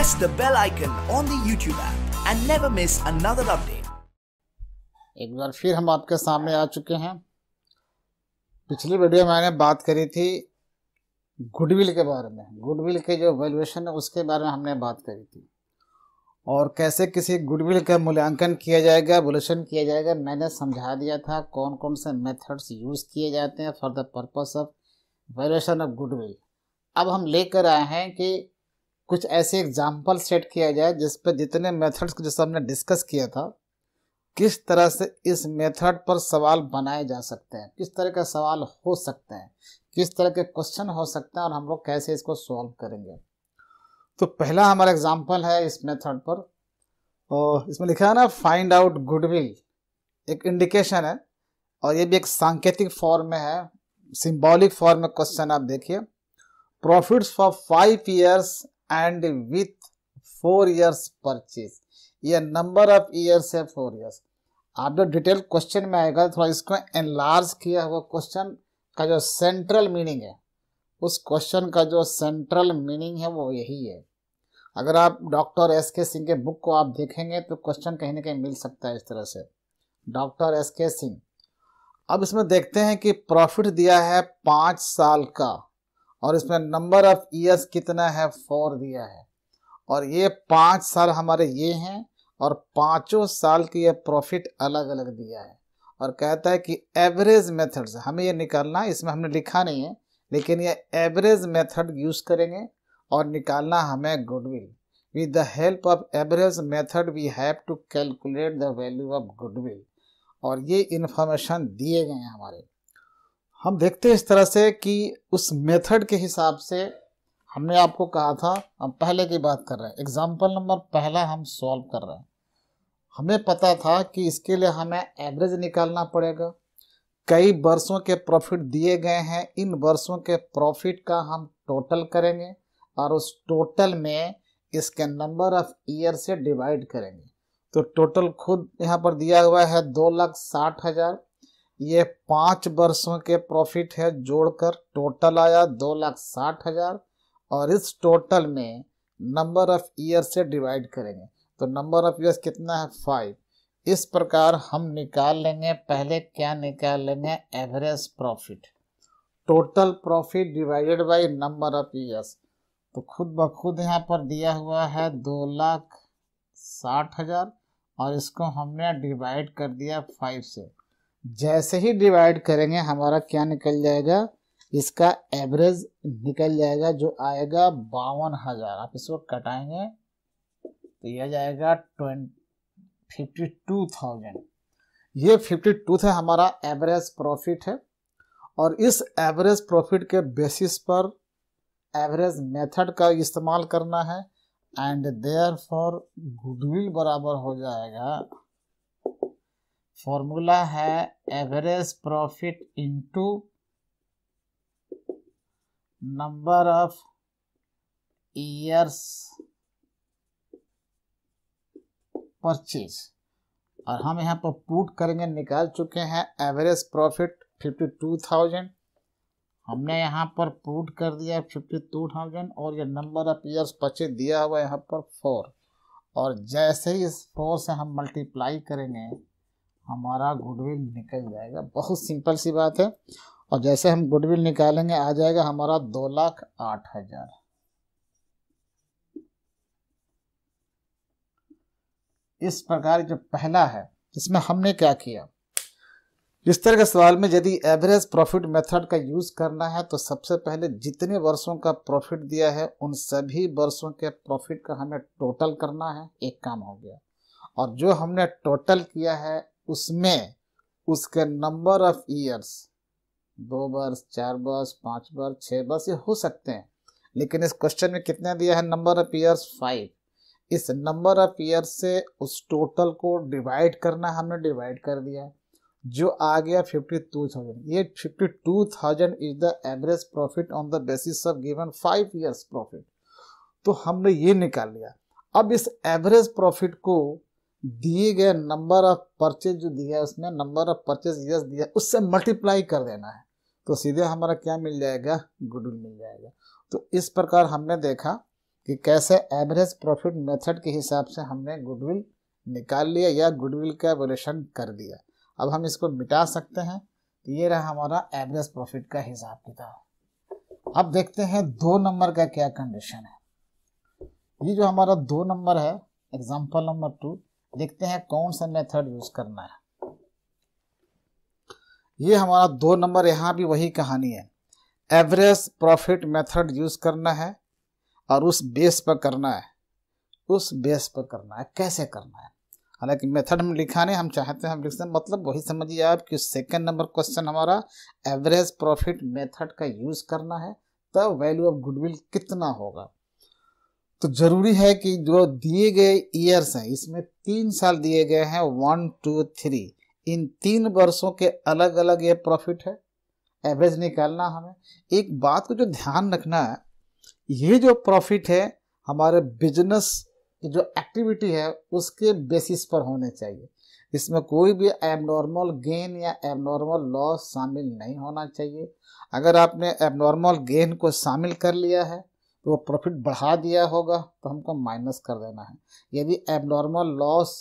press the bell icon on the YouTube app and never miss another update. एक बार फिर हम आपके सामने आ चुके हैं पिछली वीडियो में मैंने बात करी थी गुडविल के बारे में गुडविल के जो वैल्यूएशन है उसके बारे में हमने बात करी थी और कैसे किसी गुडविल का मूल्यांकन किया जाएगा वैल्यूशन किया जाएगा मैंने समझा दिया था कौन कौन से मेथड्स यूज़ किए जाते हैं for the purpose of valuation of goodwill अब हम लेकर आए हैं कि कुछ ऐसे एग्जाम्पल सेट किया जाए जिस पर जितने मेथड्स को जैसे हमने डिस्कस किया था किस तरह से इस मेथड पर सवाल बनाए जा सकते हैं किस तरह का सवाल हो सकते हैं किस तरह के क्वेश्चन हो सकते हैं और हम लोग कैसे इसको सॉल्व करेंगे तो पहला हमारा एग्जाम्पल है इस मेथड पर और इसमें लिखा है ना फाइंड आउट गुडविल एक इंडिकेशन है और ये भी एक सांकेतिक फॉर्म में है सिंबॉलिक फॉर्म में क्वेश्चन आप देखिए profits for five years and with 4 years purchase ये number of years है 4 years आप जो डिटेल क्वेश्चन में आएगा थोड़ा इसको एनलार्ज किया हुआ क्वेश्चन का जो सेंट्रल मीनिंग है उस क्वेश्चन का जो सेंट्रल मीनिंग है वो यही है अगर आप डॉक्टर एस के सिंह के बुक को आप देखेंगे तो क्वेश्चन कहीं ना कहीं मिल सकता है इस तरह से डॉक्टर एस के सिंह अब इसमें देखते हैं कि प्रॉफिट दिया है पाँच साल का और इसमें नंबर ऑफ ईयर्स कितना है फोर दिया है और ये पाँच साल हमारे ये हैं और पाँचों साल की ये प्रॉफिट अलग अलग दिया है और कहता है कि एवरेज मेथड्स हमें ये निकालना इसमें हमने लिखा नहीं है लेकिन ये एवरेज मेथड यूज़ करेंगे और निकालना हमें goodwill with the help of average method we have to calculate the value of goodwill और ये इन्फॉर्मेशन दिए गए हैं हमारे हम देखते हैं इस तरह से कि उस मेथड के हिसाब से हमने आपको कहा था हम पहले की बात कर रहे हैं एग्जाम्पल नंबर पहला हम सॉल्व कर रहे हैं हमें पता था कि इसके लिए हमें एवरेज निकालना पड़ेगा कई वर्षों के प्रॉफिट दिए गए हैं इन वर्षों के प्रॉफिट का हम टोटल करेंगे और उस टोटल में इसके नंबर ऑफ ईयर से डिवाइड करेंगे तो टोटल खुद यहाँ पर दिया हुआ है दो लाख साठ हज़ार ये पाँच वर्षों के प्रॉफिट है जोड़कर टोटल आया दो लाख साठ हजार और इस टोटल में नंबर ऑफ ईयर से डिवाइड करेंगे तो नंबर ऑफ ईयर कितना है फाइव इस प्रकार हम निकाल लेंगे पहले क्या निकाल लेंगे average profit total profit divided by number of years तो खुद ब खुद यहाँ पर दिया हुआ है दो लाख साठ हजार और इसको हमने डिवाइड कर दिया फाइव से जैसे ही डिवाइड करेंगे हमारा क्या निकल जाएगा इसका एवरेज निकल जाएगा जो आएगा बावन हजार आप इसको कटाएंगे तो यह जाएगा ट्वेंटी फिफ्टी टू थाउजेंड ये फिफ्टी टू था हमारा एवरेज प्रॉफिट है और इस एवरेज प्रॉफिट के बेसिस पर एवरेज मेथड का इस्तेमाल करना है एंड देयर फॉर गुडविल बराबर हो जाएगा फॉर्मूला है average profit into number of years purchase और हम यहाँ पर पुट करेंगे निकाल चुके हैं average profit fifty two thousand हमने यहाँ पर पुट कर दिया फिफ्टी टू थाउजेंड और ये नंबर ऑफ ईयर्स परचेज दिया हुआ यहाँ पर फोर और जैसे ही इस फोर से हम मल्टीप्लाई करेंगे हमारा गुडविल निकल जाएगा बहुत सिंपल सी बात है और जैसे हम गुडविल निकालेंगे आ जाएगा हमारा दो लाख आठ हजार इस प्रकार जो पहला है इसमें हमने क्या किया इस तरह के सवाल में यदि एवरेज प्रॉफिट मेथड का यूज करना है तो सबसे पहले जितने वर्षों का प्रॉफिट दिया है उन सभी वर्षों के प्रॉफिट का हमें टोटल करना है एक काम हो गया और जो हमने टोटल किया है उसमें उसके नंबर ऑफ ईयर्स दो वर्ष चार वर्ष पांच वर्ष छह वर्ष ये हो सकते हैं लेकिन इस क्वेश्चन में कितने दिया है नंबर ऑफ ईयर्स फाइव इस नंबर ऑफ ईयर से उस टोटल को डिवाइड करना हमने डिवाइड कर दिया जो आ गया फिफ्टी टू थाउजेंड ये fifty two thousand is the average profit on the basis of given five years profit तो हमने ये निकाल लिया अब इस एवरेज प्रॉफिट को दिए गए नंबर ऑफ परचेज जो दिया है उसमें नंबर ऑफ परचेज यस दिया उससे मल्टीप्लाई कर देना है तो सीधे हमारा क्या मिल जाएगा गुडविल मिल जाएगा तो इस प्रकार हमने देखा कि कैसे एवरेज प्रॉफिट मेथड के हिसाब से हमने गुडविल निकाल लिया या गुडविल का वैल्यूशन कर दिया अब हम इसको मिटा सकते हैं तो ये रहा हमारा एवरेज प्रॉफिट का हिसाब किताब अब देखते हैं दो नंबर का क्या कंडीशन है ये जो हमारा दो नंबर है एग्जाम्पल नंबर टू देखते हैं कौन सा मेथड यूज करना है ये हमारा दो नंबर यहां भी वही कहानी है एवरेज प्रॉफिट मेथड यूज करना है और उस बेस पर करना है उस बेस पर करना है कैसे करना है हालांकि मेथड में लिखा नहीं हम चाहते हैं हम लिखते हैं मतलब वही समझिए आप कि सेकंड नंबर क्वेश्चन हमारा एवरेज प्रॉफिट मेथड का यूज करना है तब वैल्यू ऑफ गुडविल कितना होगा तो जरूरी है कि जो दिए गए ईयर्स हैं इसमें तीन साल दिए गए हैं वन टू थ्री इन तीन वर्षों के अलग अलग ये प्रॉफिट है एवरेज निकालना हमें एक बात को जो ध्यान रखना है ये जो प्रॉफिट है हमारे बिजनेस की जो एक्टिविटी है उसके बेसिस पर होने चाहिए इसमें कोई भी एबनॉर्मल गेन या एबनॉर्मल लॉस शामिल नहीं होना चाहिए अगर आपने एबनॉर्मल गेन को शामिल कर लिया है तो वो प्रॉफिट बढ़ा दिया होगा तो हमको माइनस कर देना है यदि एबनॉर्मल लॉस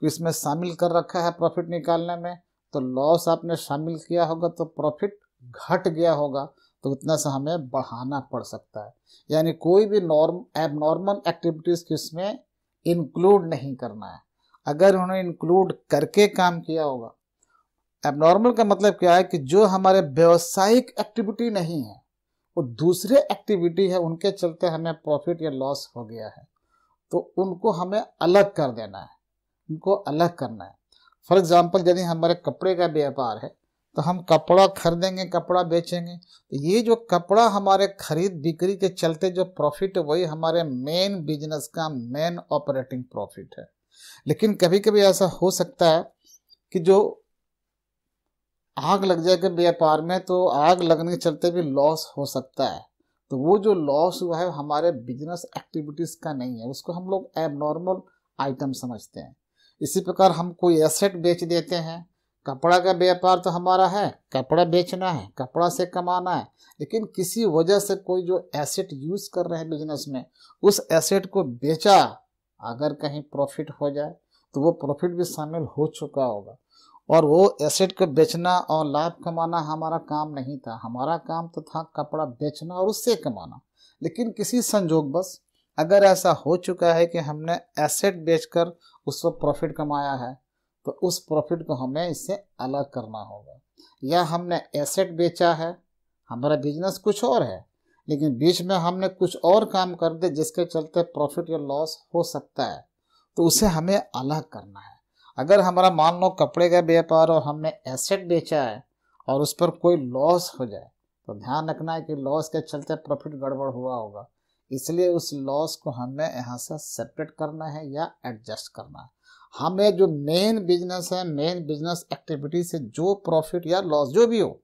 को इसमें शामिल कर रखा है प्रॉफिट निकालने में तो लॉस आपने शामिल किया होगा तो प्रॉफिट घट गया होगा तो उतना सा हमें बढ़ाना पड़ सकता है यानी कोई भी नॉर्म एबनॉर्मल एक्टिविटीज़ को इसमें इंक्लूड नहीं करना है अगर उन्होंने इंक्लूड करके काम किया होगा एबनॉर्मल का मतलब क्या है कि जो हमारे व्यवसायिक एक्टिविटी नहीं है वो दूसरे एक्टिविटी है उनके चलते हमें प्रॉफिट या लॉस हो गया है तो उनको हमें अलग कर देना है उनको अलग करना है फॉर एग्ज़ाम्पल यदि हमारे कपड़े का व्यापार है तो हम कपड़ा खरीदेंगे कपड़ा बेचेंगे तो ये जो कपड़ा हमारे खरीद बिक्री के चलते जो प्रॉफिट है वही हमारे मेन बिजनेस का मेन ऑपरेटिंग प्रॉफिट है लेकिन कभी कभी ऐसा हो सकता है कि जो आग लग जाए अगर व्यापार में तो आग लगने के चलते भी लॉस हो सकता है तो वो जो लॉस हुआ है हमारे बिजनेस एक्टिविटीज़ का नहीं है उसको हम लोग एबनॉर्मल आइटम समझते हैं इसी प्रकार हम कोई एसेट बेच देते हैं कपड़ा का व्यापार तो हमारा है कपड़ा बेचना है कपड़ा से कमाना है लेकिन किसी वजह से कोई जो एसेट यूज़ कर रहे हैं बिजनेस में उस एसेट को बेचा अगर कहीं प्रॉफिट हो जाए तो वो प्रॉफिट भी शामिल हो चुका होगा और वो एसेट को बेचना और लाभ कमाना हमारा काम नहीं था हमारा काम तो था कपड़ा बेचना और उससे कमाना लेकिन किसी संजोग बस अगर ऐसा हो चुका है कि हमने एसेट बेचकर उस पर प्रॉफिट कमाया है तो उस प्रॉफिट को हमें इससे अलग करना होगा या हमने एसेट बेचा है हमारा बिजनेस कुछ और है लेकिन बीच में हमने कुछ और काम कर दे जिसके चलते प्रॉफिट या लॉस हो सकता है तो उसे हमें अलग करना है अगर हमारा मान लो कपड़े का व्यापार और हमने एसेट बेचा है और उस पर कोई लॉस हो जाए तो ध्यान रखना है कि लॉस के चलते प्रॉफिट गड़बड़ हुआ होगा इसलिए उस लॉस को हमें यहाँ से सेपरेट करना है या एडजस्ट करना है हमें जो मेन बिजनेस है मेन बिजनेस एक्टिविटी से जो प्रॉफिट या लॉस जो भी हो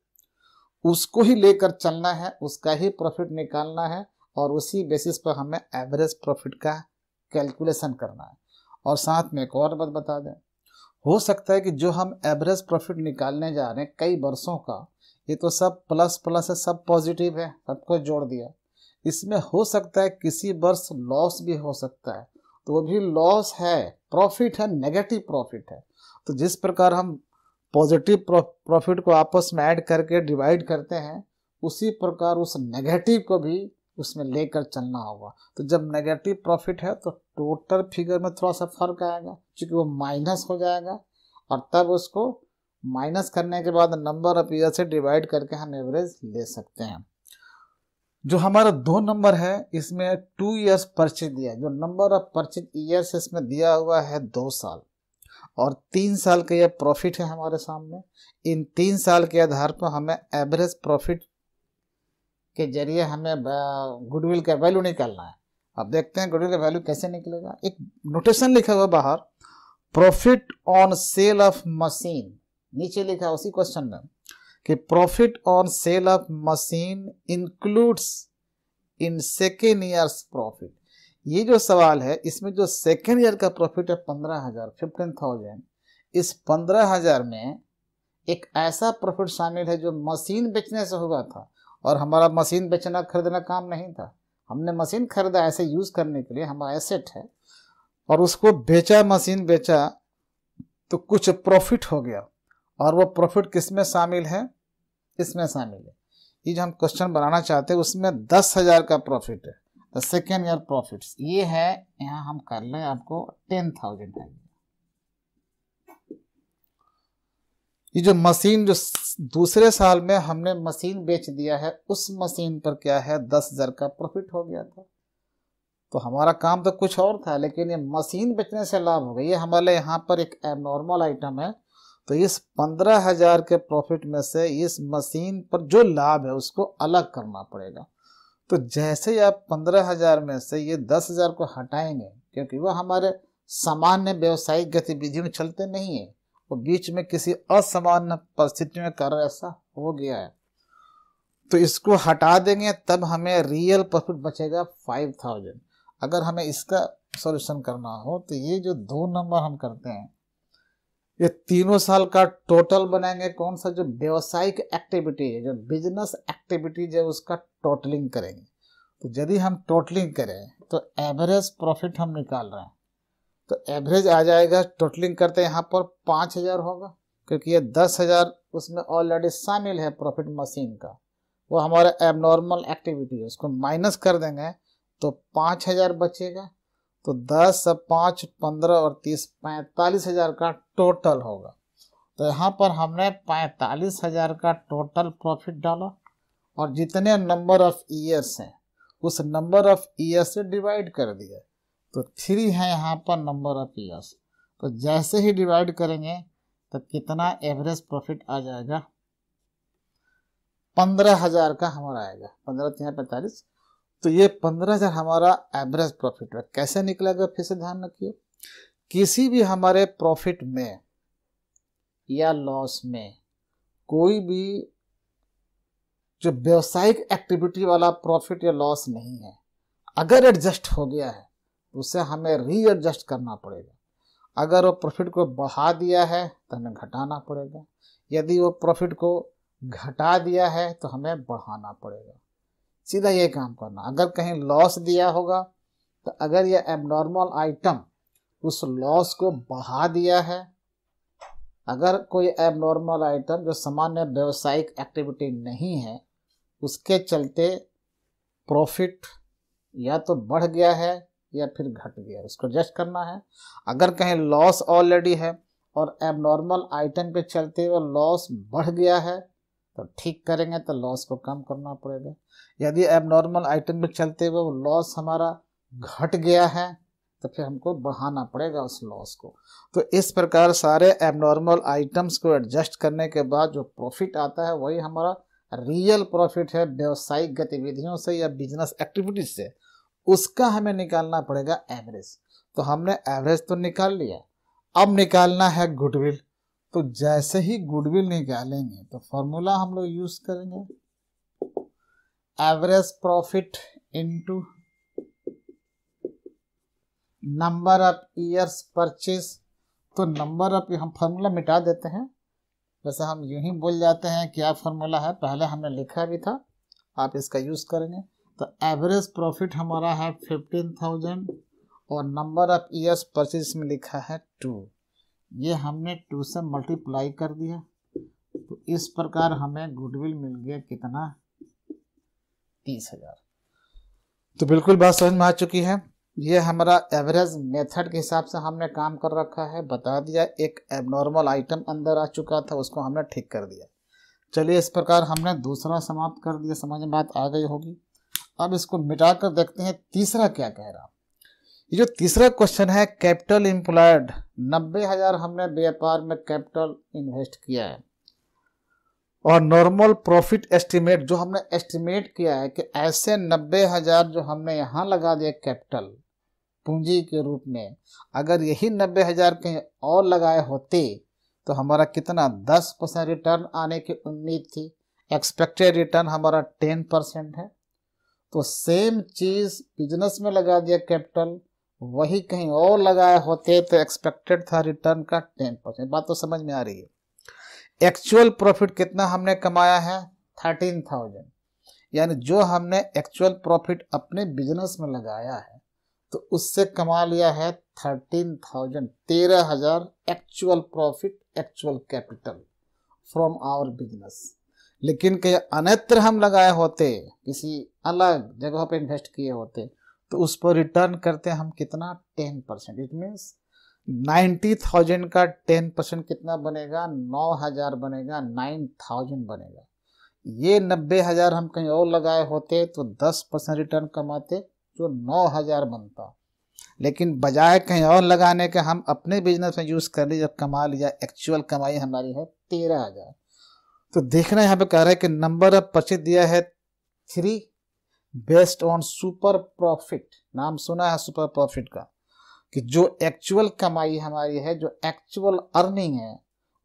उसको ही लेकर चलना है उसका ही प्रॉफिट निकालना है और उसी बेसिस पर हमें एवरेज प्रॉफिट का कैलकुलेशन करना है और साथ में एक और बात बता दें हो सकता है कि जो हम एवरेज प्रॉफिट निकालने जा रहे हैं कई वर्षों का ये तो सब प्लस प्लस है सब पॉजिटिव है सबको जोड़ दिया इसमें हो सकता है किसी वर्ष लॉस भी हो सकता है तो वो भी लॉस है प्रॉफिट है नेगेटिव प्रॉफिट है तो जिस प्रकार हम पॉजिटिव प्रॉफिट को आपस में ऐड करके डिवाइड करते हैं उसी प्रकार उस नेगेटिव को भी उसमें लेकर चलना होगा तो जब नेगेटिव प्रॉफिट है तो टोटल फिगर में थोड़ा सा फर्क आएगा क्योंकि वो माइनस हो जाएगा और तब उसको माइनस करने के बाद नंबर ऑफ ईयर से डिवाइड करके हम एवरेज ले सकते हैं जो हमारा दो नंबर है इसमें टू ईयर्स परचेज दिया जो नंबर ऑफ परचेज ईयर्स इसमें दिया हुआ है दो साल और तीन साल का यह प्रॉफिट है हमारे सामने इन तीन साल के आधार पर हमें एवरेज प्रॉफिट के जरिए हमें गुडविल uh, का वैल्यू निकालना है अब देखते हैं गुडविल का वैल्यू कैसे निकलेगा एक नोटेशन लिखा हुआ बाहर profit on sale of machine नीचे लिखा उसी क्वेश्चन में कि profit on sale of machine includes in second years profit ये जो सवाल है इसमें जो सेकेंड ईयर का प्रॉफिट है पंद्रह हजार फिफ्टीन थाउजेंड इस पंद्रह हजार में एक ऐसा प्रॉफिट शामिल है जो मशीन बेचने से हुआ था और हमारा मशीन बेचना खरीदना काम नहीं था हमने मशीन खरीदा ऐसे यूज करने के लिए हमारा एसेट है और उसको बेचा मशीन बेचा तो कुछ प्रॉफिट हो गया और वो प्रॉफिट किस में शामिल है इसमें शामिल है ये जो हम क्वेश्चन बनाना चाहते हैं उसमें दस हजार का प्रॉफिट है सेकेंड ईयर प्रॉफिट ये है यहाँ हम कर लें आपको टेन थाउजेंड आएंगे ये जो मशीन जो दूसरे साल में हमने मशीन बेच दिया है उस मशीन पर क्या है दस हजार का प्रॉफिट हो गया था तो हमारा काम तो कुछ और था लेकिन ये मशीन बेचने से लाभ हो गया ये हमारे यहाँ पर एक एबनॉर्मल आइटम है तो इस पंद्रह हजार के प्रॉफिट में से इस मशीन पर जो लाभ है उसको अलग करना पड़ेगा तो जैसे ही आप पंद्रह हजार में से ये दस हजार को हटाएंगे क्योंकि वह हमारे सामान्य व्यवसायिक गतिविधियों में चलते नहीं है और बीच में किसी असामान्य परिस्थिति में कारण ऐसा हो गया है तो इसको हटा देंगे तब हमें रियल प्रॉफिट बचेगा फाइव थाउजेंड अगर हमें इसका सॉल्यूशन करना हो तो ये जो दो नंबर हम करते हैं ये तीनों साल का टोटल बनाएंगे कौन सा जो व्यवसायिक एक्टिविटी है जो बिजनेस एक्टिविटीज है उसका टोटलिंग करेंगे तो यदि हम टोटलिंग करें तो एवरेज प्रॉफिट हम निकाल रहे हैं तो एवरेज आ जाएगा टोटलिंग करते यहाँ पर पाँच हज़ार होगा क्योंकि ये दस हज़ार उसमें ऑलरेडी शामिल है प्रॉफिट मशीन का वो हमारा एबनॉर्मल एक्टिविटी है उसको माइनस कर देंगे तो पाँच हज़ार बचेगा तो दस पाँच पंद्रह और तीस पैंतालीस हज़ार का टोटल होगा तो यहाँ पर हमने पैंतालीस हज़ार का टोटल प्रॉफिट डाला और जितने नंबर ऑफ ईयर्स हैं उस नंबर ऑफ ईयर्स से डिवाइड कर दिया तो थ्री है यहाँ पर नंबर ऑफ ईयर्स तो जैसे ही डिवाइड करेंगे तो कितना एवरेज प्रॉफिट आ जाएगा पंद्रह हजार का हमारा आएगा पंद्रह तीन पैंतालीस तो ये पंद्रह हजार हमारा एवरेज प्रॉफिट है कैसे निकलेगा फिर से ध्यान रखिए किसी भी हमारे प्रॉफिट में या लॉस में कोई भी जो व्यवसायिक एक्टिविटी वाला प्रॉफिट या लॉस नहीं है अगर एडजस्ट हो गया है तो उसे हमें रीएडजस्ट करना पड़ेगा अगर वो प्रॉफिट को बढ़ा दिया है तो हमें घटाना पड़ेगा यदि वो प्रॉफिट को घटा दिया है तो हमें बढ़ाना पड़ेगा सीधा ये काम करना अगर कहीं लॉस दिया होगा तो अगर ये एबनॉर्मल आइटम उस लॉस को बढ़ा दिया है अगर कोई एबनॉर्मल आइटम जो सामान्य व्यवसायिक एक्टिविटी नहीं है उसके चलते प्रॉफिट या तो बढ़ गया है या फिर घट गया उसको एडजस्ट करना है अगर कहीं लॉस ऑलरेडी है और एबनॉर्मल आइटम पे चलते हुए लॉस बढ़ गया है तो ठीक करेंगे तो लॉस को कम करना पड़ेगा यदि एबनॉर्मल आइटम पे चलते हुए लॉस हमारा घट गया है तो फिर हमको बढ़ाना पड़ेगा उस लॉस को तो इस प्रकार सारे एबनॉर्मल आइटम्स को एडजस्ट करने के बाद जो प्रॉफिट आता है वही हमारा रियल प्रॉफिट है व्यवसायिक गतिविधियों से या बिजनेस एक्टिविटीज से उसका हमें निकालना पड़ेगा एवरेज तो हमने एवरेज तो निकाल लिया अब निकालना है गुडविल तो जैसे ही गुडविल निकालेंगे तो फॉर्मूला हम लोग यूज करेंगे average profit into number of years purchase तो नंबर ऑफ हम फॉर्मूला मिटा देते हैं वैसे हम यूं ही बोल जाते हैं क्या फॉर्मूला है पहले हमने लिखा भी था आप इसका यूज़ करेंगे तो एवरेज प्रॉफिट हमारा है फिफ्टीन थाउजेंड और नंबर ऑफ ईयर्स परचेज में लिखा है टू ये हमने टू से मल्टीप्लाई कर दिया तो इस प्रकार हमें गुडविल मिल गया कितना तीस हजार तो बिल्कुल बात समझ में आ चुकी है ये हमारा एवरेज मेथड के हिसाब से हमने काम कर रखा है बता दिया एक एबनॉर्मल आइटम अंदर आ चुका था उसको हमने ठीक कर दिया चलिए इस प्रकार हमने दूसरा समाप्त कर दिया समझ में बात आ गई होगी अब इसको मिटाकर देखते हैं तीसरा क्या कह रहा ये जो तीसरा क्वेश्चन है कैपिटल इंप्लॉयड नब्बे हजार हमने व्यापार में कैपिटल इन्वेस्ट किया है और नॉर्मल प्रॉफिट एस्टीमेट जो हमने एस्टीमेट किया है कि ऐसे नब्बे हजार जो हमने यहाँ लगा दिया कैपिटल पूंजी के रूप में अगर यही नब्बे हजार कहीं और लगाए होते तो हमारा कितना दस परसेंट रिटर्न आने की उम्मीद थी एक्सपेक्टेड रिटर्न हमारा टेन परसेंट है तो सेम चीज़ बिजनेस में लगा दिया कैपिटल वही कहीं और लगाए होते तो एक्सपेक्टेड था रिटर्न का टेन परसेंट बात तो समझ में आ रही है एक्चुअल प्रॉफिट कितना हमने कमाया है थर्टीन थाउजेंड यानी जो हमने एक्चुअल प्रॉफिट अपने बिजनेस में लगाया है तो उससे कमा लिया है थर्टीन थाउजेंड तेरह हजार actual profit actual capital from our business लेकिन कहीं अन्यत्र हम लगाए होते किसी अलग जगह पे इन्वेस्ट किए होते तो उस पर रिटर्न करते हम कितना ten percent it means ninety thousand का टेन परसेंट कितना बनेगा नौ हजार बनेगा नाइन थाउजेंड बनेगा ये नब्बे हजार हम कहीं और लगाए होते तो दस परसेंट रिटर्न कमाते जो नौ हजार बनता लेकिन बजाय कहीं और लगाने के हम अपने बिजनेस में यूज़ कर लीजिए जब कमा लिया एक्चुअल कमाई हमारी है तेरह हजार तो देखना यहाँ पे कह रहा है कि नंबर ऑफ परचेज दिया है three based on super profit नाम सुना है सुपर प्रॉफिट का कि जो एक्चुअल कमाई हमारी है जो एक्चुअल अर्निंग है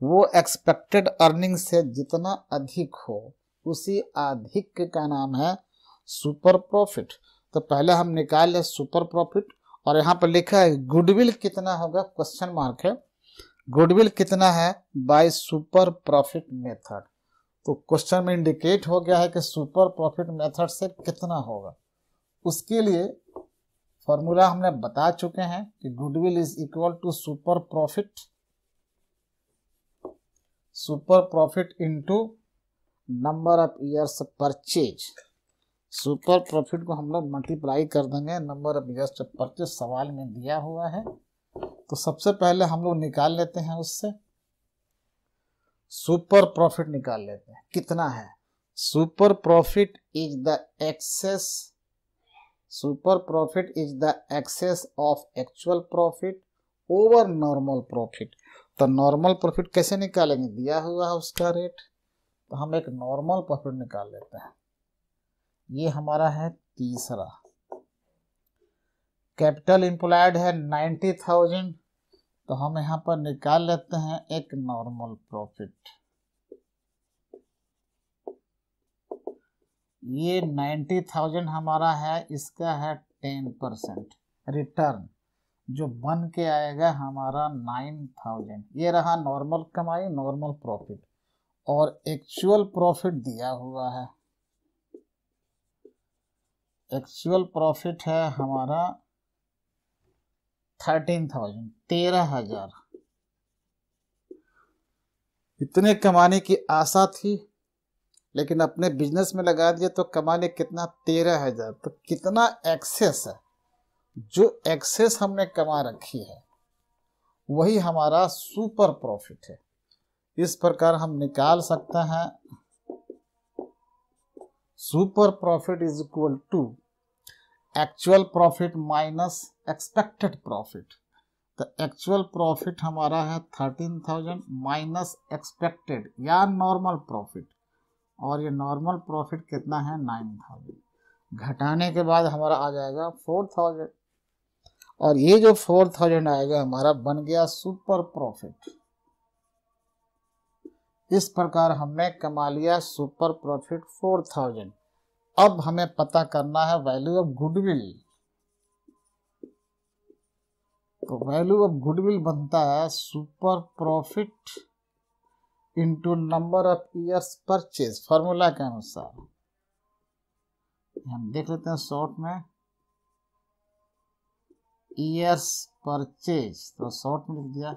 वो एक्सपेक्टेड अर्निंग से जितना अधिक हो उसी अधिक का नाम है सुपर प्रॉफिट तो पहले हम निकाल लें सुपर प्रॉफिट और यहाँ पर लिखा है गुडविल कितना होगा क्वेश्चन मार्क है गुडविल कितना है बाय सुपर प्रॉफिट मेथड तो क्वेश्चन में इंडिकेट हो गया है कि सुपर प्रॉफिट मेथड से कितना होगा उसके लिए फॉर्मूला हमने बता चुके हैं कि goodwill is equal to super profit super profit into number of years purchase super profit को हम लोग मल्टीप्लाई कर देंगे नंबर ऑफ इयर्स परचेज सवाल में दिया हुआ है तो सबसे पहले हम लोग निकाल लेते हैं उससे सुपर प्रॉफिट निकाल लेते हैं कितना है super profit is the excess super profit is the excess of actual profit over normal profit तो नॉर्मल प्रॉफिट कैसे निकालेंगे दिया हुआ है उसका रेट तो हम एक नॉर्मल प्रॉफिट निकाल लेते हैं ये हमारा है तीसरा कैपिटल इंप्लायड है नाइन्टी थाउजेंड तो हम यहां पर निकाल लेते हैं एक नॉर्मल प्रॉफिट ये नाइन्टी थाउजेंड हमारा है इसका है टेन परसेंट रिटर्न जो बन के आएगा हमारा नाइन थाउजेंड ये रहा नॉर्मल कमाई नॉर्मल प्रॉफिट और एक्चुअल प्रॉफिट दिया हुआ है एक्चुअल प्रॉफिट है हमारा थर्टीन थाउजेंड तेरह हजार इतने कमाने की आशा थी लेकिन अपने बिजनेस में लगा दिया तो कमाने कितना तेरह हजार तो कितना एक्सेस है जो एक्सेस हमने कमा रखी है वही हमारा सुपर प्रॉफिट है इस प्रकार हम निकाल सकते हैं super profit is equal to actual profit minus expected profit तो एक्चुअल प्रॉफिट हमारा है थर्टीन थाउजेंड माइनस एक्सपेक्टेड या नॉर्मल प्रॉफिट और ये नॉर्मल प्रॉफिट कितना है नाइन थाउजेंड घटाने के बाद हमारा आ जाएगा फोर थाउजेंड और ये जो फोर थाउजेंड आएगा हमारा बन गया सुपर प्रॉफिट इस प्रकार हमने कमा लिया सुपर प्रॉफिट फोर थाउजेंड अब हमें पता करना है वैल्यू ऑफ गुडविल तो वैल्यू ऑफ गुडविल बनता है super profit into number of years purchase formula के अनुसार हम देख लेते हैं शॉर्ट में ईयर्स परचेज तो शॉर्ट में लिख दिया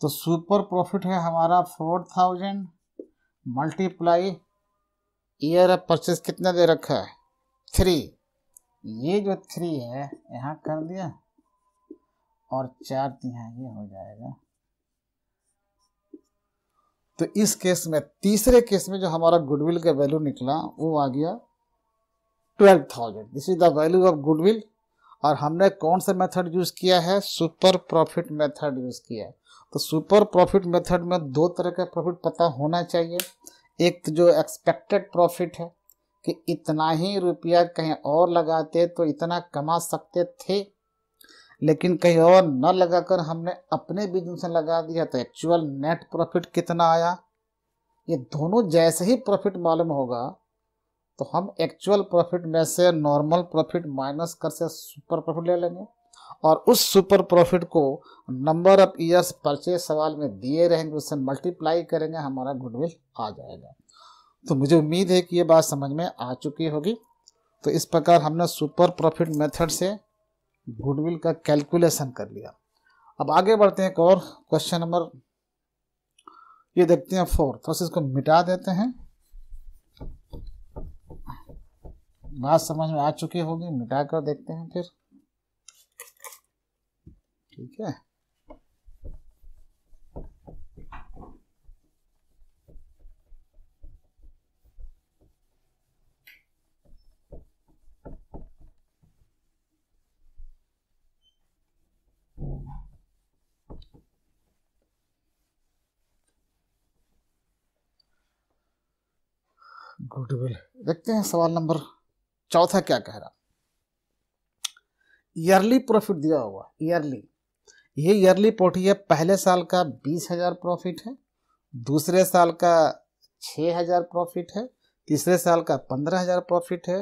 तो सुपर प्रॉफिट है हमारा four thousand multiply year of purchase कितना दे रखा है थ्री ये जो थ्री है यहाँ कर दिया और चार तिहाई हो जाएगा तो इस केस में तीसरे केस में जो हमारा गुडविल का वैल्यू निकला वो आ गया twelve thousand this is the value of goodwill और हमने कौन सा मेथड यूज़ किया है सुपर प्रॉफिट मेथड यूज़ किया है तो सुपर प्रॉफिट मेथड में दो तरह का प्रॉफिट पता होना चाहिए एक तो जो एक्सपेक्टेड प्रॉफिट है कि इतना ही रुपया कहीं और लगाते तो इतना कमा सकते थे लेकिन कहीं और न लगाकर हमने अपने बिजनेस में लगा दिया तो एक्चुअल नेट प्रॉफिट कितना आया ये दोनों जैसे ही प्रॉफिट मालूम होगा तो हम एक्चुअल प्रॉफिट में से नॉर्मल प्रॉफिट माइनस कर से सुपर प्रॉफिट ले लेंगे और उस सुपर प्रॉफिट को नंबर ऑफ ईयर्स परचेज सवाल में दिए रहेंगे उससे मल्टीप्लाई करेंगे हमारा गुडविल आ जाएगा तो मुझे उम्मीद है कि ये बात समझ में आ चुकी होगी तो इस प्रकार हमने सुपर प्रॉफिट मेथड से गुडविल का कैलकुलेशन कर लिया अब आगे बढ़ते हैं एक और क्वेश्चन नंबर ये देखते हैं फोर तो इसको मिटा देते हैं बात समझ में आ चुकी होगी मिटा कर देखते हैं फिर ठीक है कंफर्टेबल देखते हैं सवाल नंबर चौथा क्या कह रहा ईयरली प्रॉफिट दिया हुआ ईयरली ये ईयरली पोटी है पहले साल का बीस हजार प्रॉफिट है दूसरे साल का छः हजार प्रॉफिट है तीसरे साल का पंद्रह हजार प्रॉफिट है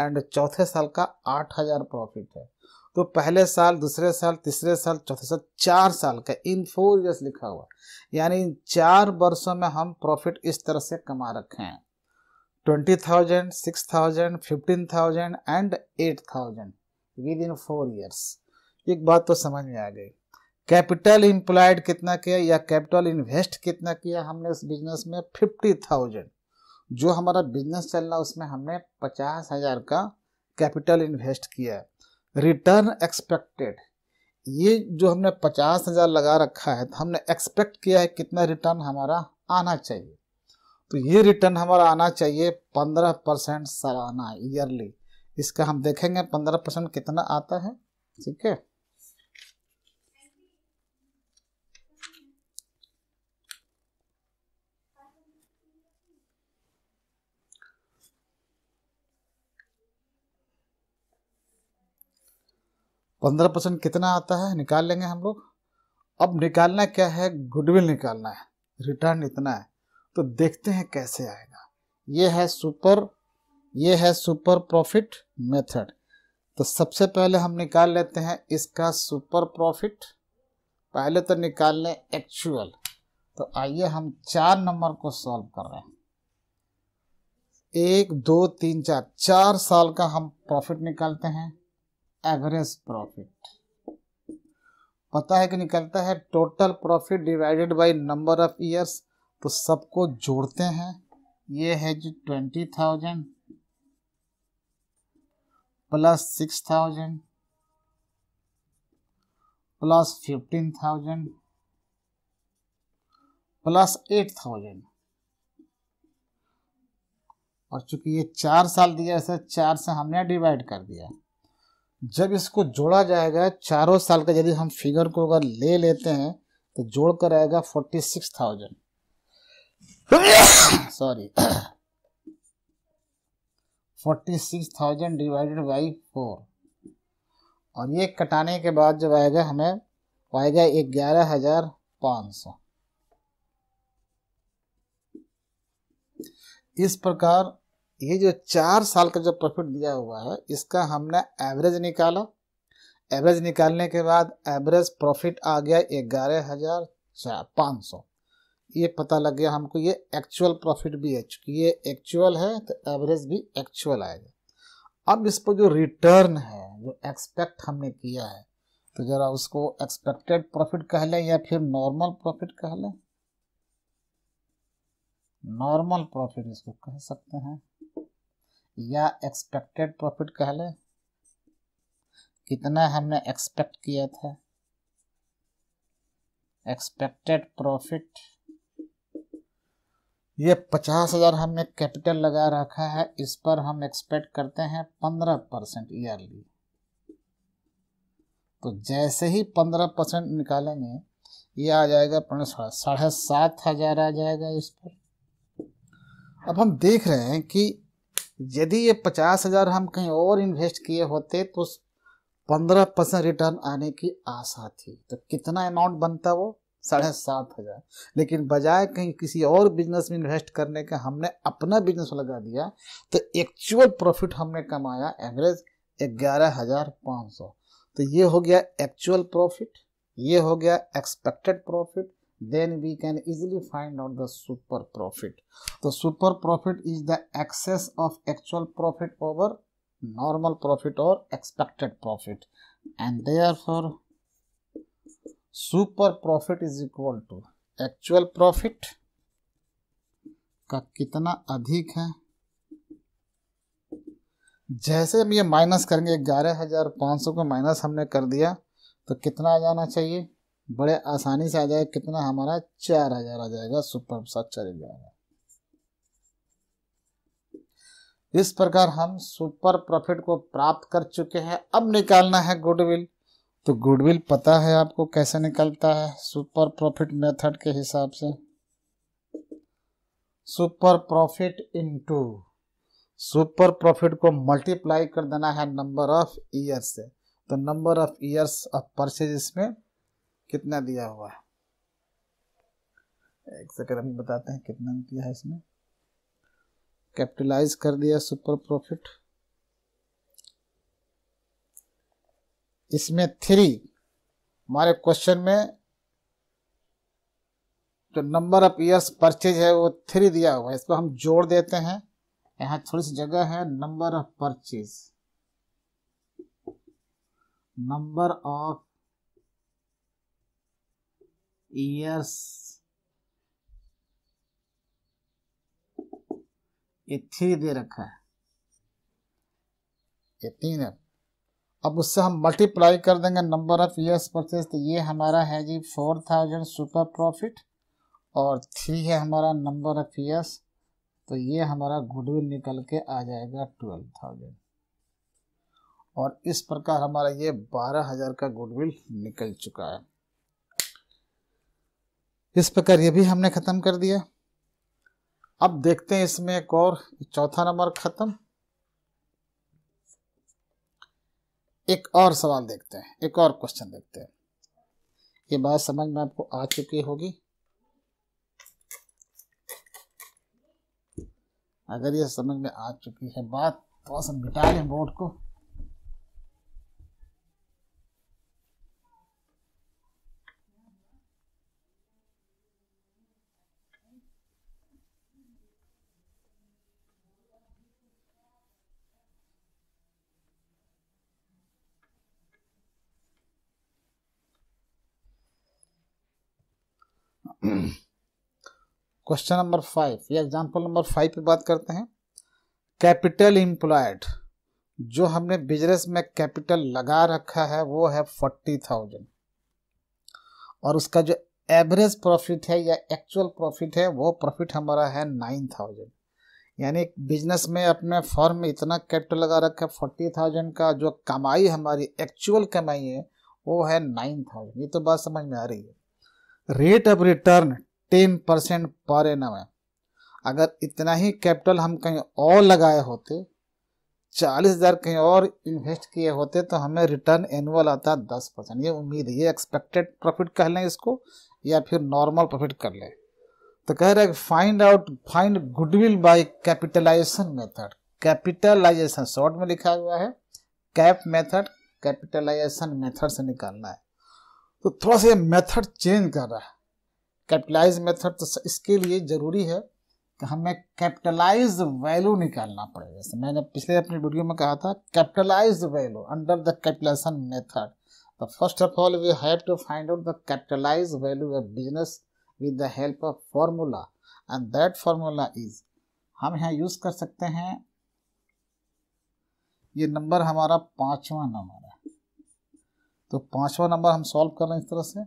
एंड चौथे साल का आठ हजार प्रॉफिट है तो पहले साल दूसरे साल तीसरे साल चौथे साल चार साल का इन फोर ईयर्स लिखा हुआ यानी इन चार वर्षों में हम प्रॉफिट इस तरह से कमा रखे हैं twenty thousand six thousand fifteen thousand and eight thousand within four years एक बात तो समझ में आ गई कैपिटल इम्प्लॉयड कितना किया या कैपिटल इन्वेस्ट कितना किया हमने उस बिजनेस में फिफ्टी थाउजेंड जो हमारा बिजनेस चल रहा उसमें हमने पचास हजार का कैपिटल इन्वेस्ट किया रिटर्न एक्सपेक्टेड ये जो हमने पचास हजार लगा रखा है तो हमने एक्सपेक्ट किया है कितना रिटर्न हमारा आना चाहिए तो ये रिटर्न हमारा आना चाहिए पंद्रह परसेंट सालाना ईयरली इसका हम देखेंगे पंद्रह परसेंट कितना आता है ठीक है पंद्रह परसेंट कितना आता है निकाल लेंगे हम लोग अब निकालना क्या है गुडविल निकालना है रिटर्न इतना है तो देखते हैं कैसे आएगा ये है सुपर ये है सुपर प्रॉफिट मेथड तो सबसे पहले हम निकाल लेते हैं इसका सुपर प्रॉफिट पहले तो निकाल लें एक्चुअल तो आइए हम चार नंबर को सॉल्व कर रहे हैं एक दो तीन चार चार साल का हम प्रॉफिट निकालते हैं एवरेज प्रॉफिट पता है कि निकलता है total profit divided by number of years तो सबको जोड़ते हैं ये है जी twenty thousand plus six thousand plus fifteen thousand plus eight thousand और चूंकि ये चार साल दिया ऐसे चार से हमने डिवाइड कर दिया जब इसको जोड़ा जाएगा चारों साल का यदि हम फिगर को अगर ले लेते हैं तो जोड़ कर आएगा forty six thousand sorry forty six thousand divided by four और ये कटाने के बाद जब आएगा हमें आएगा ग्यारह हजार पाँच सौ इस प्रकार ये जो चार साल का जो प्रॉफिट दिया हुआ है इसका हमने एवरेज निकाला एवरेज निकालने के बाद एवरेज प्रॉफिट आ गया ग्यारह हजार पाँच सौ ये पता लग गया हमको ये एक्चुअल प्रॉफिट भी है चूंकि ये एक्चुअल है तो एवरेज भी एक्चुअल आएगा अब इस पर जो रिटर्न है जो एक्सपेक्ट हमने किया है तो ज़रा उसको एक्सपेक्टेड प्रॉफिट कह लें या फिर नॉर्मल प्रॉफिट कह लें नॉर्मल प्रॉफिट इसको कह सकते हैं या एक्सपेक्टेड प्रॉफिट कह लें कितना हमने एक्सपेक्ट किया था एक्सपेक्टेड प्रॉफिट ये पचास हज़ार हमने कैपिटल लगा रखा है इस पर हम एक्सपेक्ट करते हैं पंद्रह परसेंट ईयरली तो जैसे ही पंद्रह परसेंट निकालेंगे ये आ जाएगा साढ़े सात हज़ार आ जाएगा इस पर अब हम देख रहे हैं कि यदि ये पचास हज़ार हम कहीं और इन्वेस्ट किए होते तो पंद्रह परसेंट रिटर्न आने की आशा थी तो कितना अमाउंट बनता वो साढ़े सात हजार लेकिन बजाय कहीं किसी और बिजनेस में इन्वेस्ट करने का हमने अपना बिजनेस लगा दिया तो एक्चुअल प्रॉफिट हमने कमाया एवरेज ग्यारह हजार पाँच सौ तो ये हो गया एक्चुअल प्रॉफिट ये हो गया expected profit then we can easily find out the super profit तो super profit is the excess of actual profit over normal profit और expected profit and therefore super profit is equal to actual profit का कितना अधिक है जैसे हम ये minus करेंगे ग्यारह हजार पाँच सौ को माइनस हमने कर दिया तो कितना आ जाना चाहिए बड़े आसानी से आ जाएगा कितना हमारा चार हजार आ जाएगा सुपर सात चार इस प्रकार हम सुपर प्रॉफिट को प्राप्त कर चुके हैं अब निकालना है गुडविल तो गुडविल पता है आपको कैसे निकलता है सुपर प्रॉफिट मेथड के हिसाब से super profit into super profit को मल्टीप्लाई कर देना है नंबर ऑफ ईयर्स से तो number of years of purchase इसमें कितना दिया हुआ है एक सेकंड हम बताते हैं कितना दिया है इसमें कैपिटलाइज कर दिया सुपर प्रॉफिट इसमें थ्री हमारे क्वेश्चन में जो नंबर ऑफ ईयर्स परचेज है वो थ्री दिया हुआ है इसको हम जोड़ देते हैं यहाँ थोड़ी सी जगह है number of purchase number of years ये थ्री दे रखा है ये तीन है अब उससे हम मल्टीप्लाई कर देंगे नंबर ऑफ ईयर्स परचेज तो ये हमारा है जी फोर थाउजेंड सुपर प्रॉफिट और थ्री है हमारा नंबर ऑफ ईयर्स तो ये हमारा गुडविल निकल के आ जाएगा ट्वेल्व थाउजेंड और इस प्रकार हमारा ये बारह हज़ार का गुडविल निकल चुका है इस प्रकार ये भी हमने ख़त्म कर दिया अब देखते हैं इसमें एक और चौथा नंबर ख़त्म एक और सवाल देखते हैं एक और क्वेश्चन देखते हैं ये बात समझ में आपको आ चुकी होगी अगर ये समझ में आ चुकी है बात थोड़ा तो सा बिटा लें बोर्ड को क्वेश्चन नंबर फाइव या एग्जाम्पल नंबर फाइव पे बात करते हैं कैपिटल एम्प्लॉयड जो हमने बिजनेस में कैपिटल लगा रखा है वो है फोर्टी थाउजेंड और उसका जो एवरेज प्रॉफिट है या एक्चुअल प्रॉफिट है वो प्रॉफिट हमारा है नाइन थाउजेंड यानी बिजनेस में अपने फॉर्म में इतना कैपिटल लगा रखा है फोर्टी थाउजेंड का जो कमाई हमारी एक्चुअल कमाई है वो है नाइन थाउजेंड ये तो बात समझ में आ रही है rate of return ten percent पर एन है अगर इतना ही कैपिटल हम कहीं और लगाए होते चालीस हज़ार कहीं और इन्वेस्ट किए होते तो हमें रिटर्न एनुअल आता दस परसेंट ये उम्मीद है ये एक्सपेक्टेड प्रॉफिट कह लें इसको या फिर नॉर्मल प्रॉफिट कर लें तो कह रहे find out find goodwill by capitalisation method capitalisation short में लिखा हुआ है कैप मेथड कैपिटलाइजेशन मेथड से निकालना है तो थोड़ा सा ये मेथड चेंज कर रहा है कैपिटलाइज मेथड तो इसके लिए ज़रूरी है कि हमें कैपिटलाइज वैल्यू निकालना पड़ेगा जैसे मैंने पिछले अपने वीडियो में कहा था capitalise value under the capitalisation method तो first of all we have to find out the capitalise value of business with the help of formula and that formula is हम यहाँ यूज़ कर सकते हैं ये नंबर हमारा पांचवा नंबर है तो पांचवा नंबर हम सॉल्व कर रहे हैं इस तरह से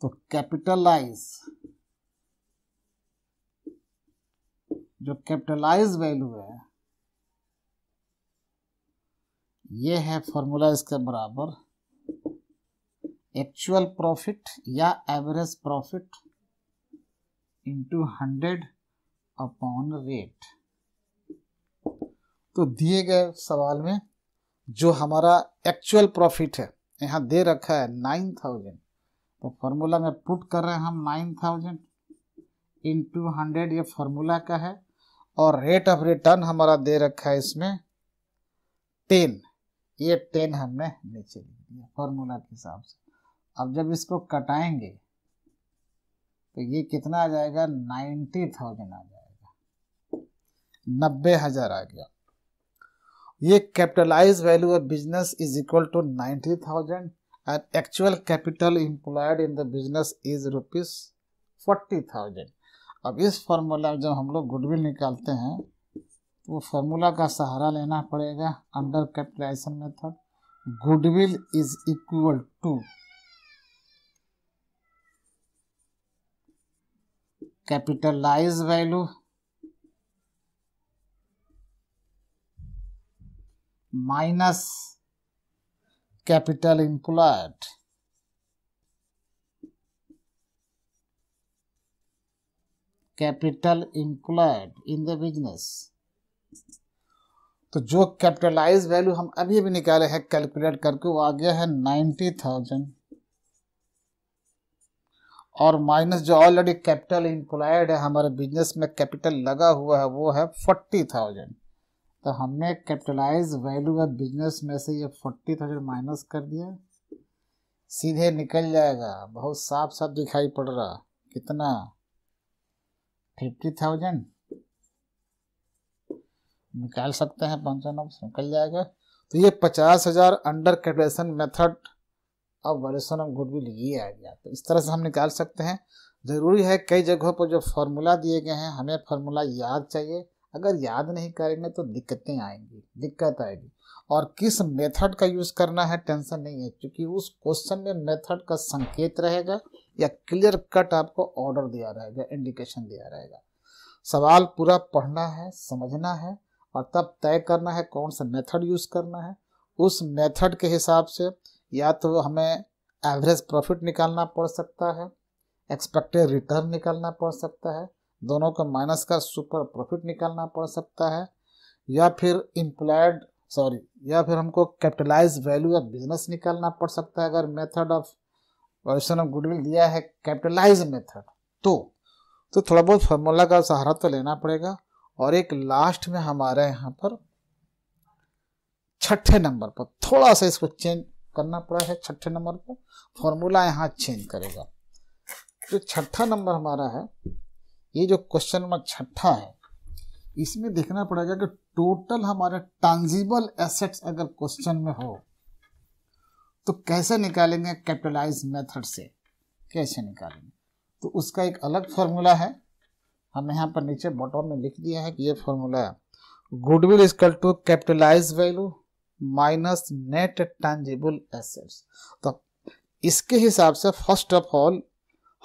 तो कैपिटलाइज जो कैपिटलाइज वैल्यू है ये है फॉर्मूला इसके बराबर एक्चुअल प्रॉफिट या average profit into hundred upon rate तो दिए गए सवाल में जो हमारा एक्चुअल प्रॉफिट है यहां दे रखा है नाइन थाउजेंड तो फॉर्मूला में पुट कर रहे हैं हम nine thousand into hundred ये फार्मूला का है और रेट ऑफ रिटर्न हमारा दे रखा है इसमें टेन ये टेन हमने नीचे लिख दिया फॉर्मूला के हिसाब से अब जब इसको कटाएंगे तो ये कितना आ जाएगा नाइन्टी थाउजेंड आ जाएगा नब्बे हजार आ गया ये capitalise value of business is equal to ninety thousand and actual capital employed in the business is rupees forty thousand अब इस फॉर्मूला में जब हम लोग गुडविल निकालते हैं तो वो का सहारा लेना पड़ेगा under capitalisation method goodwill is equal to capitalise value minus capital employed. capital employed in the business तो जो कैपिटलाइज वैल्यू हम अभी अभी निकाले हैं कैलकुलेट करके वो आ गया है नाइन्टी थाउजेंड और माइनस जो ऑलरेडी कैपिटल इंप्लायड है हमारे बिजनेस में कैपिटल लगा हुआ है वो है फोर्टी थाउजेंड तो हमने कैपिटलाइज वैल्यू ऑफ बिजनेस में से ये फोर्टी थाउजेंड माइनस कर दिया सीधे निकल जाएगा बहुत साफ साफ दिखाई पड़ रहा कितना फिफ्टी थाउजेंड निकाल सकते हैं पंचानवे निकल जाएगा तो ये पचास हजार अंडर कैलकुलेशन मेथड अब वॉल्यूशन ऑफ गुडविल ये आ गया तो इस तरह से हम निकाल सकते हैं ज़रूरी है कई जगहों पर जो फार्मूला दिए गए हैं हमें फार्मूला याद चाहिए अगर याद नहीं करेंगे तो दिक्कतें आएंगी दिक्कत आएगी और किस मेथड का यूज़ करना है टेंशन नहीं है क्योंकि उस क्वेश्चन में मेथड का संकेत रहेगा या क्लियर कट आपको ऑर्डर दिया रहेगा इंडिकेशन दिया रहेगा सवाल पूरा पढ़ना है समझना है और तब तय करना है कौन सा मेथड यूज़ करना है उस मेथड के हिसाब से या तो हमें एवरेज प्रॉफिट निकालना पड़ सकता है एक्सपेक्टेड रिटर्न निकालना पड़ सकता है दोनों का माइनस का सुपर प्रॉफिट निकालना पड़ सकता है या फिर इम्प्लायड सॉरी या फिर हमको कैपिटलाइज वैल्यू ऑफ बिजनेस निकालना पड़ सकता है अगर method of valuation of goodwill दिया है कैपिटलाइज मेथड तो तो थोड़ा बहुत फॉर्मूला का सहारा तो लेना पड़ेगा और एक लास्ट में हमारे यहाँ पर छठे नंबर पर थोड़ा सा इसको चेंज करना पड़ा है छठे नंबर पर फॉर्मूला यहाँ चेंज करेगा जो छठा नंबर हमारा है ये जो क्वेश्चन नंबर छठा है इसमें देखना पड़ेगा कि टोटल हमारे ट्रांजिबल एसेट्स अगर क्वेश्चन में हो तो कैसे निकालेंगे कैपिटलाइज मेथड से कैसे निकालेंगे तो उसका एक अलग फॉर्मूला है हम यहाँ पर नीचे बॉटम में लिख दिया है कि ये formula goodwill is equal to capitalise value minus net tangible assets तो इसके हिसाब से फर्स्ट ऑफ ऑल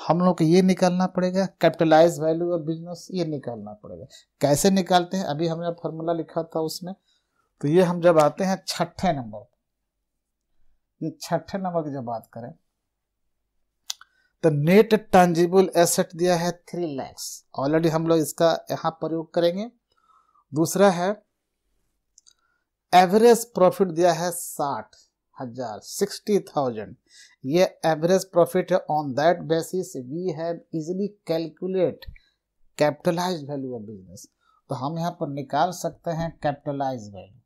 हम लोग को ये निकालना पड़ेगा कैपिटलाइज वैल्यू ऑफ बिजनेस ये निकालना पड़ेगा कैसे निकालते हैं अभी हमने फॉर्मूला लिखा था उसमें तो ये हम जब आते हैं छठे नंबर ये छठे नंबर की जब बात करें तो नेट टेंजिबल एसेट दिया है थ्री लैक्स ऑलरेडी हम लोग इसका यहाँ प्रयोग करेंगे दूसरा है एवरेज प्रॉफिट दिया है साठ हजार सिक्सटी थाउजेंड ये एवरेज प्रॉफिट है on that basis we have easily calculate capitalise value of business तो हम यहाँ पर निकाल सकते हैं कैपिटलाइज वैल्यू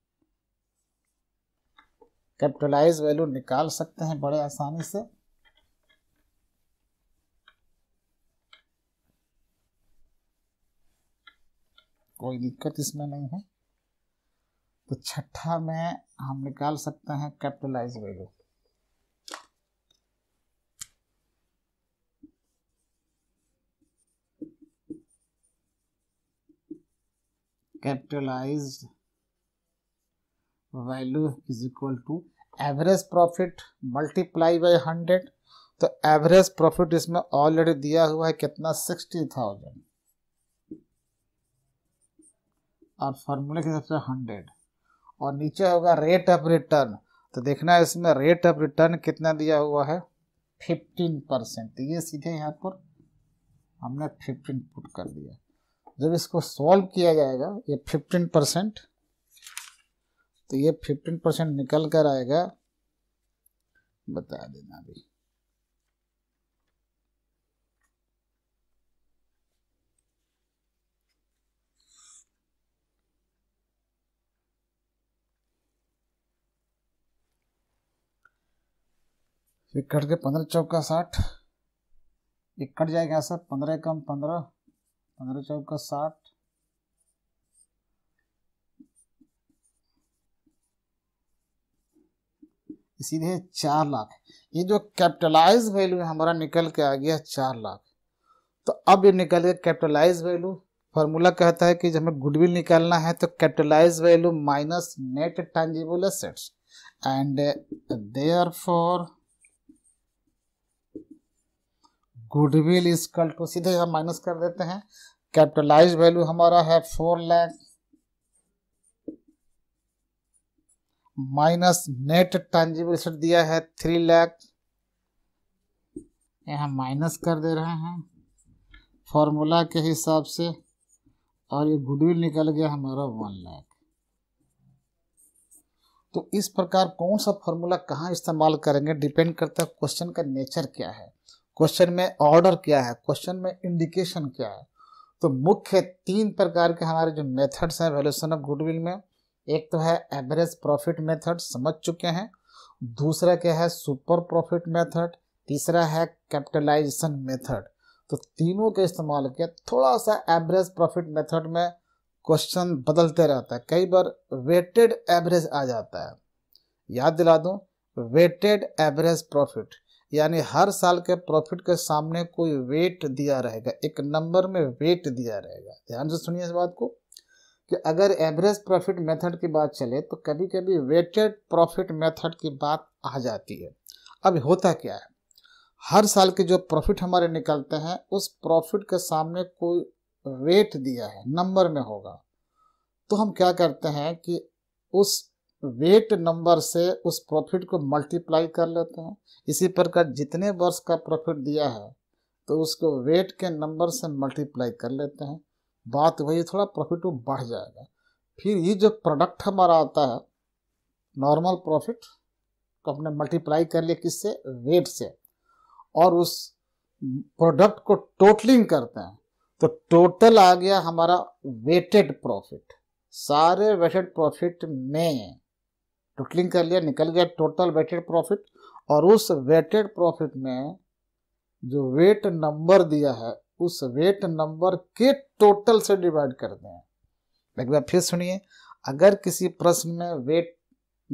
कैपिटलाइज वैल्यू निकाल सकते हैं बड़े आसानी से कोई दिक्कत इसमें नहीं है तो छठा में हम निकाल सकते हैं capitalise value capitalised value is equal to average profit multiply by hundred तो एवरेज प्रॉफिट इसमें ऑलरेडी दिया हुआ है कितना सिक्सटी थाउजेंड और फॉर्मूले के हिसाब से हंड्रेड और नीचे होगा रेट ऑफ रिटर्न तो देखना है इसमें रेट ऑफ रिटर्न कितना दिया हुआ है फिफ्टीन परसेंट तो ये सीधे यहाँ पर हमने फिफ्टीन पुट कर दिया जब इसको सॉल्व किया जाएगा ये फिफ्टीन परसेंट तो ये फिफ्टीन परसेंट निकल कर आएगा बता देना अभी एक कट के पंद्रह चौका साठ एक कट जाएगा सर पंद्रह कम पंद्रह पंद्रह चौका साठ सीधे चार लाख ये जो कैपिटलाइज वैल्यू है हमारा निकल के आ गया चार लाख तो अब ये निकल गया कैपिटलाइज वैल्यू फॉर्मूला कहता है कि जब हमें गुडविल निकालना है तो capitalise value minus net tangible assets and therefore goodwill is equal to सीधे हम माइनस कर देते हैं कैपिटलाइज वैल्यू हमारा है four lakh minus net tangible asset दिया है थ्री लैख यहाँ माइनस कर दे रहे हैं फॉर्मूला के हिसाब से और ये गुडविल निकल गया हमारा वन लैख तो इस प्रकार कौन सा फॉर्मूला कहाँ इस्तेमाल करेंगे डिपेंड करता है क्वेश्चन का नेचर क्या है क्वेश्चन में ऑर्डर क्या है क्वेश्चन में इंडिकेशन क्या है तो मुख्य तीन प्रकार के हमारे जो मेथड्स हैं वैल्यूशन ऑफ गुडविल में एक तो है एवरेज प्रॉफिट मेथड समझ चुके हैं दूसरा क्या है सुपर प्रॉफिट मेथड तीसरा है कैपिटलाइजेशन मेथड तो तीनों के इस्तेमाल किया थोड़ा सा एवरेज प्रॉफिट मेथड में क्वेश्चन बदलते रहता है कई बार वेटेड एवरेज आ जाता है याद दिला दूं वेटेड एवरेज प्रॉफिट यानी हर साल के प्रॉफिट के सामने कोई वेट दिया रहेगा एक नंबर में वेट दिया रहेगा ध्यान से सुनिए इस बात को कि अगर एवरेज प्रॉफिट मेथड की बात चले तो कभी कभी वेटेड प्रॉफिट मेथड की बात आ जाती है अब होता क्या है हर साल के जो प्रॉफिट हमारे निकलते हैं उस प्रॉफिट के सामने कोई वेट दिया है नंबर में होगा तो हम क्या करते हैं कि उस वेट नंबर से उस प्रॉफिट को मल्टीप्लाई कर लेते हैं इसी प्रकार जितने वर्ष का प्रॉफिट दिया है तो उसको वेट के नंबर से मल्टीप्लाई कर लेते हैं बात वही थोड़ा प्रॉफिट वो बढ़ जाएगा फिर ये जो प्रोडक्ट हमारा आता है नॉर्मल प्रॉफिट को अपने मल्टीप्लाई कर लिया किससे वेट से और उस प्रोडक्ट को टोटलिंग करते हैं तो टोटल आ गया हमारा वेटेड प्रॉफिट सारे वेटेड प्रॉफिट में टोटलिंग तो कर लिया निकल गया टोटल वेटेड प्रॉफिट और उस वेटेड प्रॉफिट में जो वेट नंबर दिया है उस वेट नंबर के टोटल से डिवाइड कर दें एक बार फिर सुनिए अगर किसी प्रश्न में वेट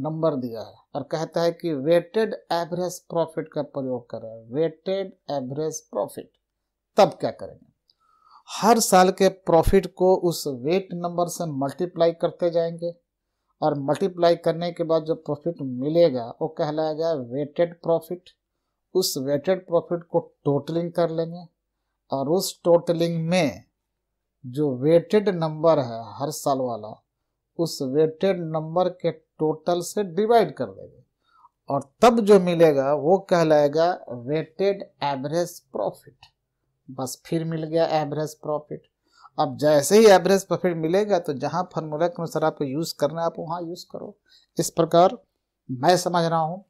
नंबर दिया है और कहता है कि वेटेड एवरेज प्रॉफिट का प्रयोग करें वेटेड एवरेज प्रॉफिट तब क्या करेंगे हर साल के प्रॉफिट को उस वेट नंबर से मल्टीप्लाई करते जाएंगे और मल्टीप्लाई करने के बाद जो प्रॉफिट मिलेगा वो कहलाएगा वेटेड प्रॉफिट उस वेटेड प्रॉफिट को टोटलिंग कर लेंगे और उस टोटलिंग में जो वेटेड नंबर है हर साल वाला उस वेटेड नंबर के टोटल से डिवाइड कर देंगे और तब जो मिलेगा वो कहलाएगा वेटेड एवरेज प्रॉफिट बस फिर मिल गया एवरेज प्रॉफिट अब जैसे ही एवरेज प्रॉफिट मिलेगा तो जहाँ फार्मूला के अनुसार आपको यूज़ करना है आप वहाँ यूज़ करो इस प्रकार मैं समझ रहा हूँ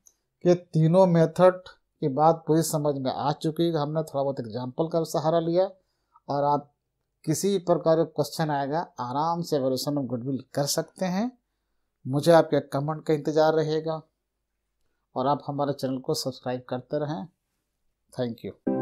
कि तीनों मेथड की बात पूरी समझ में आ चुकी है हमने थोड़ा बहुत एग्जाम्पल का सहारा लिया और आप किसी प्रकार का क्वेश्चन आएगा आराम से एवोल्यूशन ऑफ गुडविल कर सकते हैं मुझे आपके कमेंट का इंतज़ार रहेगा और आप हमारे चैनल को सब्सक्राइब करते रहें थैंक यू